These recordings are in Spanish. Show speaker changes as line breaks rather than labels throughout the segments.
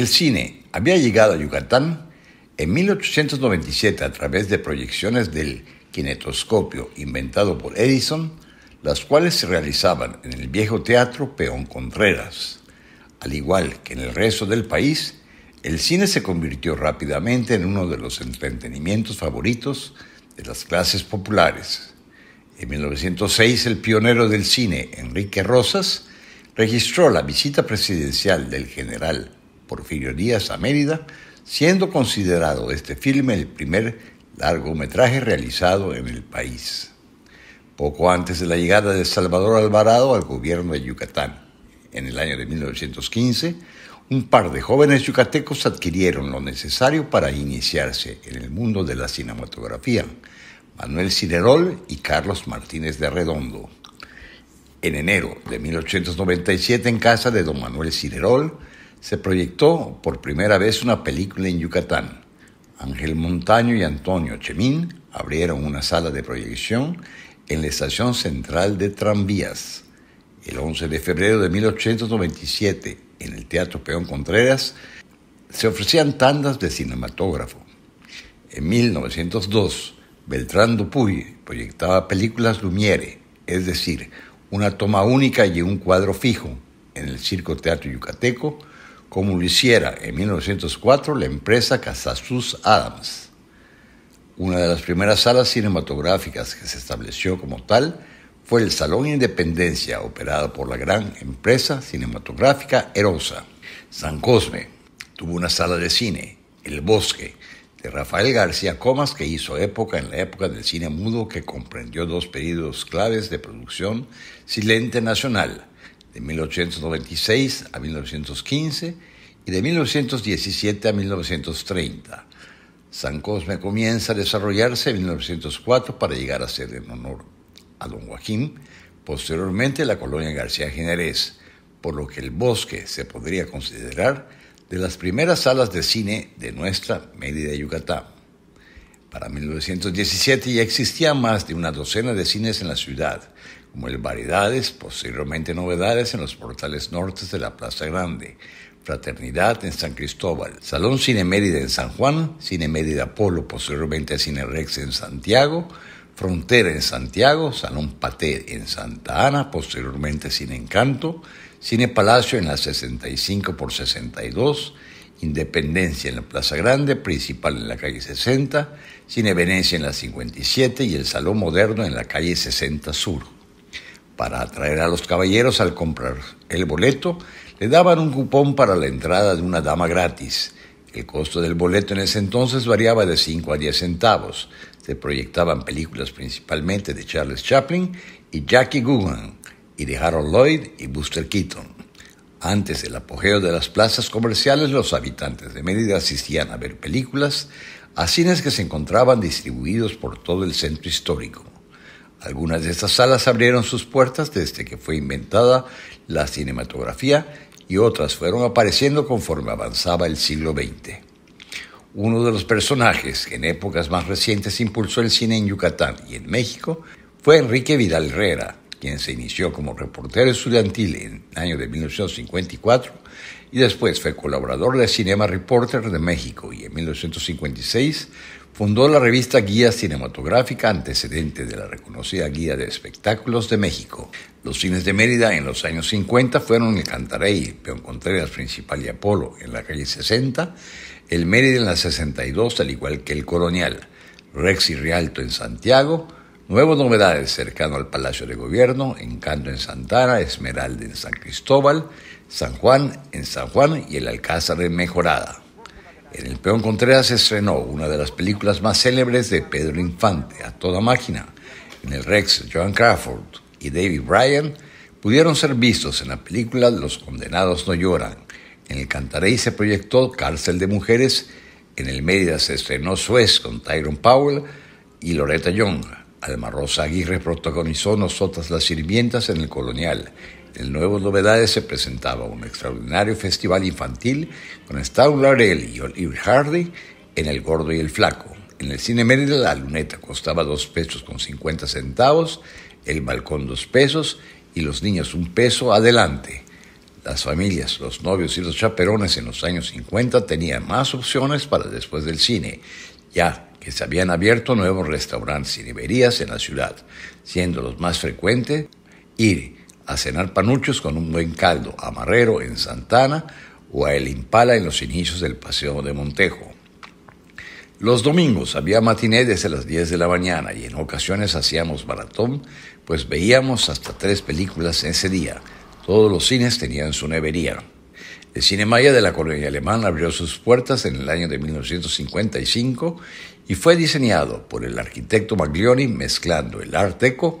El cine había llegado a Yucatán en 1897 a través de proyecciones del kinetoscopio inventado por Edison, las cuales se realizaban en el viejo teatro Peón Contreras. Al igual que en el resto del país, el cine se convirtió rápidamente en uno de los entretenimientos favoritos de las clases populares. En 1906, el pionero del cine, Enrique Rosas, registró la visita presidencial del general Porfirio Díaz a Mérida, siendo considerado este filme el primer largometraje realizado en el país, poco antes de la llegada de Salvador Alvarado al gobierno de Yucatán. En el año de 1915, un par de jóvenes yucatecos adquirieron lo necesario para iniciarse en el mundo de la cinematografía, Manuel Ciderol y Carlos Martínez de Redondo. En enero de 1897, en casa de don Manuel Ciderol se proyectó por primera vez una película en Yucatán. Ángel Montaño y Antonio Chemín abrieron una sala de proyección en la estación central de tranvías. El 11 de febrero de 1897, en el Teatro Peón Contreras, se ofrecían tandas de cinematógrafo. En 1902, Beltrán Dupuy proyectaba películas Lumiere, es decir, una toma única y un cuadro fijo, en el Circo Teatro Yucateco, como lo hiciera en 1904 la empresa Casasus Adams. Una de las primeras salas cinematográficas que se estableció como tal fue el Salón Independencia, operado por la gran empresa cinematográfica Erosa. San Cosme tuvo una sala de cine, El Bosque, de Rafael García Comas, que hizo época en la época del cine mudo que comprendió dos periodos claves de producción silente nacional, de 1896 a 1915 y de 1917 a 1930. San Cosme comienza a desarrollarse en 1904 para llegar a ser en honor a don Joaquín, posteriormente la colonia García Ginerés, por lo que el bosque se podría considerar de las primeras salas de cine de nuestra Mérida Yucatán. Para 1917 ya existía más de una docena de cines en la ciudad, como el Variedades, posteriormente Novedades en los portales nortes de la Plaza Grande, Fraternidad en San Cristóbal, Salón Cine Mérida en San Juan, Cine Mérida Polo, posteriormente Cine Rex en Santiago, Frontera en Santiago, Salón Paté en Santa Ana, posteriormente Cine Encanto, Cine Palacio en la 65 por 62, Independencia en la Plaza Grande, principal en la calle 60, Cine Venecia en la 57 y el Salón Moderno en la calle 60 Sur. Para atraer a los caballeros al comprar el boleto, le daban un cupón para la entrada de una dama gratis. El costo del boleto en ese entonces variaba de 5 a 10 centavos. Se proyectaban películas principalmente de Charles Chaplin y Jackie Coogan y de Harold Lloyd y Buster Keaton. Antes del apogeo de las plazas comerciales, los habitantes de Mérida asistían a ver películas a cines que se encontraban distribuidos por todo el centro histórico. Algunas de estas salas abrieron sus puertas desde que fue inventada la cinematografía y otras fueron apareciendo conforme avanzaba el siglo XX. Uno de los personajes que en épocas más recientes impulsó el cine en Yucatán y en México fue Enrique Vidal Herrera, quien se inició como reportero estudiantil en el año de 1954 y después fue colaborador de Cinema Reporter de México y en 1956 Fundó la revista Guía Cinematográfica, antecedente de la reconocida Guía de Espectáculos de México. Los cines de Mérida en los años 50 fueron el Cantarey, Peón Contreras, Principal y Apolo en la calle 60, el Mérida en la 62, al igual que el Colonial, Rex y Rialto en Santiago, Nuevas novedades cercano al Palacio de Gobierno, Encanto en Santana, Esmeralda en San Cristóbal, San Juan en San Juan y el Alcázar en Mejorada. En el Peón Contreras se estrenó una de las películas más célebres de Pedro Infante, A Toda Máquina. En el Rex, Joan Crawford y David Bryan pudieron ser vistos en la película Los Condenados No Lloran. En el Cantarey se proyectó Cárcel de Mujeres. En el Mérida se estrenó Suez con Tyrone Powell y Loretta Young. Alma Rosa Aguirre protagonizó Nosotras las Sirvientas en el Colonial. En Nuevas Novedades se presentaba un extraordinario festival infantil con Stau Laurel y Oliver Hardy en El Gordo y el Flaco. En el Cine Mérida la luneta costaba dos pesos con cincuenta centavos, el balcón dos pesos y los niños un peso adelante. Las familias, los novios y los chaperones en los años 50 tenían más opciones para después del cine, ya que se habían abierto nuevos restaurantes y librerías en la ciudad, siendo los más frecuentes ir a cenar panuchos con un buen caldo, a Marrero en Santana o a El Impala en los inicios del Paseo de Montejo. Los domingos había matiné desde las 10 de la mañana y en ocasiones hacíamos maratón, pues veíamos hasta tres películas ese día. Todos los cines tenían su nevería. El Cine Maya de la colonia alemana abrió sus puertas en el año de 1955 y fue diseñado por el arquitecto Maglioni mezclando el art deco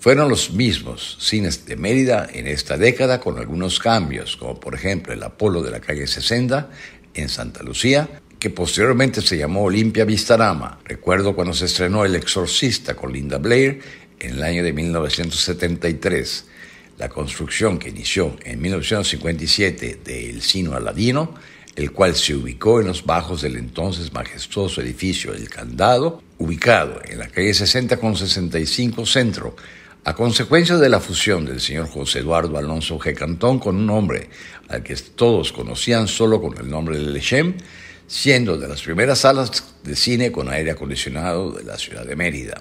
fueron los mismos cines de Mérida en esta década con algunos cambios, como por ejemplo el Apolo de la calle 60 en Santa Lucía, que posteriormente se llamó Olimpia Vistarama. Recuerdo cuando se estrenó El Exorcista con Linda Blair en el año de 1973. La construcción que inició en 1957 del Cino Aladino el cual se ubicó en los bajos del entonces majestuoso edificio El Candado, ubicado en la calle 60 con 65 Centro, a consecuencia de la fusión del señor José Eduardo Alonso G. Cantón con un hombre al que todos conocían solo con el nombre de Lechem, siendo de las primeras salas de cine con aire acondicionado de la ciudad de Mérida.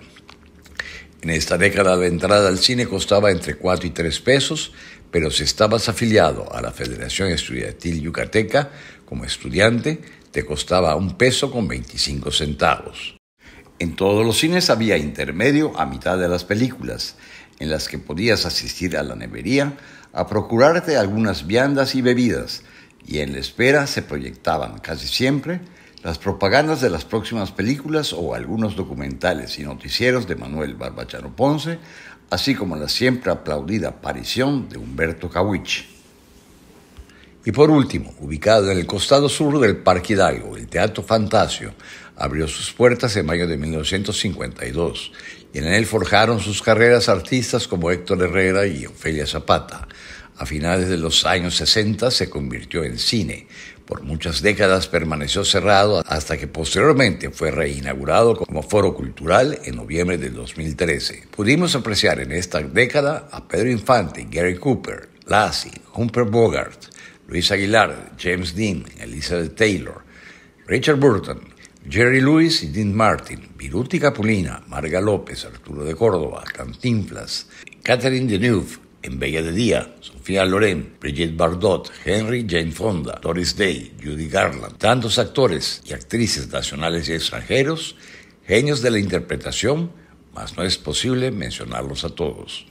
En esta década de entrada al cine costaba entre 4 y 3 pesos, pero si estabas afiliado a la Federación Estudiantil Yucateca como estudiante, te costaba un peso con 25 centavos. En todos los cines había intermedio a mitad de las películas, en las que podías asistir a la nevería a procurarte algunas viandas y bebidas, y en la espera se proyectaban casi siempre las propagandas de las próximas películas o algunos documentales y noticieros de Manuel Barbachano Ponce, así como la siempre aplaudida aparición de Humberto Cawich. Y por último, ubicado en el costado sur del Parque Hidalgo, el Teatro Fantasio abrió sus puertas en mayo de 1952 y en él forjaron sus carreras artistas como Héctor Herrera y Ofelia Zapata a finales de los años 60 se convirtió en cine. Por muchas décadas permaneció cerrado hasta que posteriormente fue reinaugurado como foro cultural en noviembre del 2013. Pudimos apreciar en esta década a Pedro Infante, Gary Cooper, Lassie, Humper Bogart, Luis Aguilar, James Dean, Elizabeth Taylor, Richard Burton, Jerry Lewis y Dean Martin, Viruti Capulina, Marga López, Arturo de Córdoba, Cantinflas, Catherine Deneuve, en Bella de Día, Sofía Loren, Brigitte Bardot, Henry Jane Fonda, Doris Day, Judy Garland, tantos actores y actrices nacionales y extranjeros, genios de la interpretación, mas no es posible mencionarlos a todos.